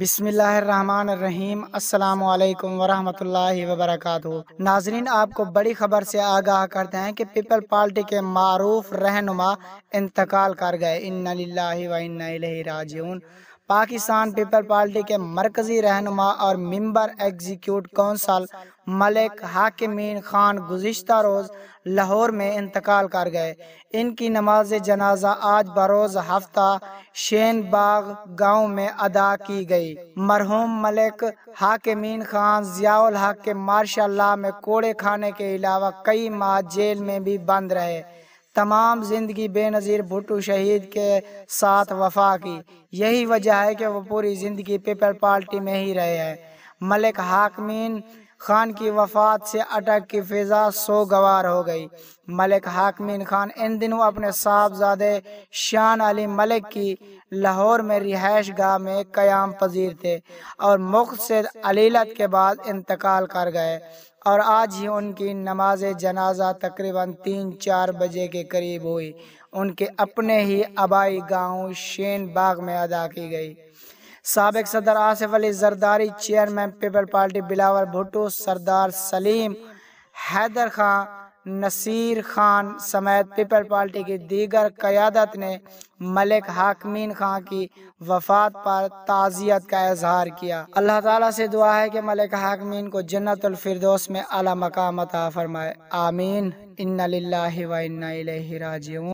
بسم اللہ الرحمن الرحیم السلام علیکم ورحمۃ اللہ وبرکاتہ ناظرین آپ کو بڑی خبر سے آگاہ کرتے ہیں کہ پیپل پارٹی کے معروف رہنما انتقال کر گئے الیہ راجعون پاکستان پیپل پارٹی کے مرکزی رہنما اور member executive council Malik Hakmeen Khan گزشتہ روز لاہور میں انتقال کر گئے ان کی نماز جنازہ آج بروز ہفتہ شین باغ گاؤں میں ادا کی گئی مرحوم ملک حاکمین خان ضیاء الحق کے مارشاء اللہ میں کوڑے کھانے کے علاوہ کئی ماہ جیل میں بھی بند رہے تمام زندگی بے نظیر بھٹو شہید کے ساتھ وفا کی یہی وجہ ہے کہ وہ پوری زندگی پیپل پارٹی میں ہی رہے ہیں ملک حاکمین خان کی وفات سے اٹک کی فضا سوگوار ہو گئی ملک حاکمین خان ان دنوں اپنے صاحبزادے شان علی ملک کی لاہور میں رہائش گاہ میں قیام پذیر تھے اور مقصد علیلت کے بعد انتقال کر گئے اور آج ہی ان کی نماز جنازہ تقریباً تین چار بجے کے قریب ہوئی ان کے اپنے ہی آبائی گاؤں شین باغ میں ادا کی گئی سابق صدر Asif Ali Zardari chairman People Party Bilawal Bhutto Sardar Saleem Haider Khan Naseer Khan سمیت پیپل پارٹی کی دیگر قیادت نے ملک حاکمین خان کی وفات پر تعزیت کا اظہار کیا اللہ تعالیٰ سے دعا ہے کہ ملک حاکمین کو جنت الفردوس میں اعلیٰ مقام عطا فرمائے آمین انہ راجعون